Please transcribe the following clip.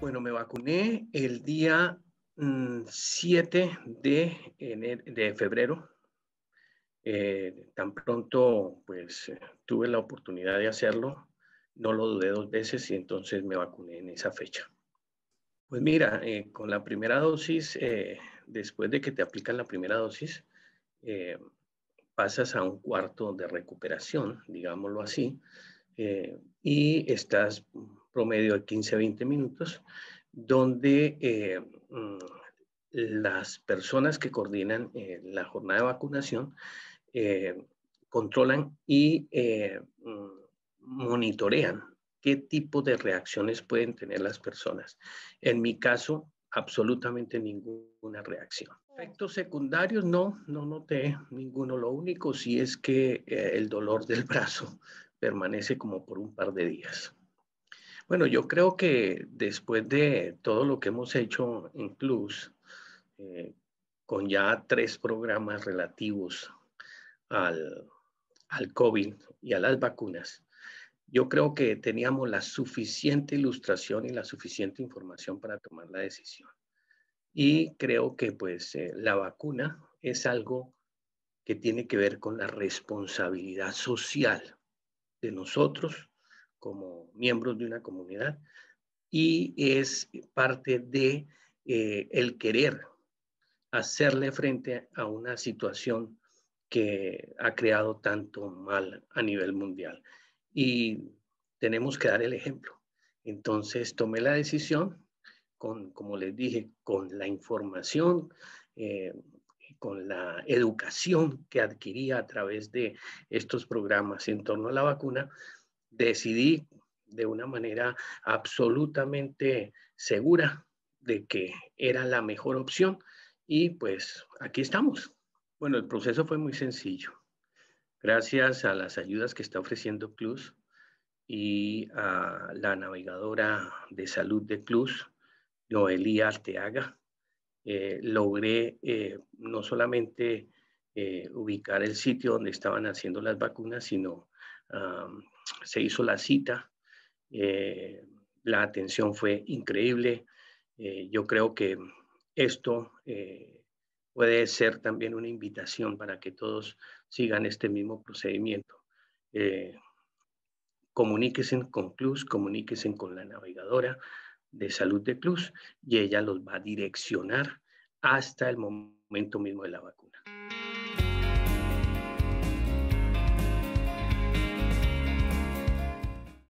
Bueno, me vacuné el día 7 mm, de, de febrero. Eh, tan pronto, pues, tuve la oportunidad de hacerlo. No lo dudé dos veces y entonces me vacuné en esa fecha. Pues mira, eh, con la primera dosis, eh, después de que te aplican la primera dosis, pasas a un cuarto de recuperación, digámoslo así, y estás promedio de 15-20 minutos, donde eh, mm, las personas que coordinan eh, la jornada de vacunación eh, controlan y mm, monitorean qué tipo de reacciones pueden tener las personas. En mi caso, absolutamente ninguna reacción. Efectos secundarios, no, no noté ninguno. Lo único sí es que el dolor del brazo permanece como por un par de días. Bueno, yo creo que después de todo lo que hemos hecho en eh, con ya tres programas relativos al, al COVID y a las vacunas, yo creo que teníamos la suficiente ilustración y la suficiente información para tomar la decisión. Y creo que pues eh, la vacuna es algo que tiene que ver con la responsabilidad social de nosotros como miembros de una comunidad y es parte de eh, el querer hacerle frente a una situación que ha creado tanto mal a nivel mundial. Y tenemos que dar el ejemplo. Entonces tomé la decisión con, como les dije, con la información, eh, con la educación que adquiría a través de estos programas en torno a la vacuna, decidí de una manera absolutamente segura de que era la mejor opción y pues aquí estamos. Bueno, el proceso fue muy sencillo. Gracias a las ayudas que está ofreciendo CLUS y a la navegadora de salud de Plus, Noelia Arteaga, eh, logré eh, no solamente eh, ubicar el sitio donde estaban haciendo las vacunas, sino se hizo la cita. Eh, la atención fue increíble. Eh, yo creo que esto eh, puede ser también una invitación para que todos sigan este mismo procedimiento. comuníquense con CLUS, comuníquense con la navegadora de salud de CLUS y ella los va a direccionar hasta el momento mismo de la vacuna.